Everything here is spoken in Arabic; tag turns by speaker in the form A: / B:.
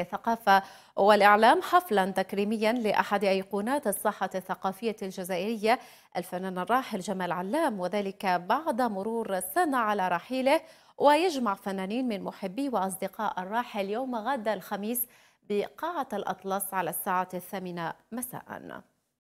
A: الثقافة والإعلام حفلا تكريميا لأحد أيقونات الصحة الثقافية الجزائرية الفنان الراحل جمال علام وذلك بعد مرور سنة على رحيله ويجمع فنانين من محبي وأصدقاء الراحل يوم غد الخميس بقاعة الأطلس على الساعة الثامنة مساءً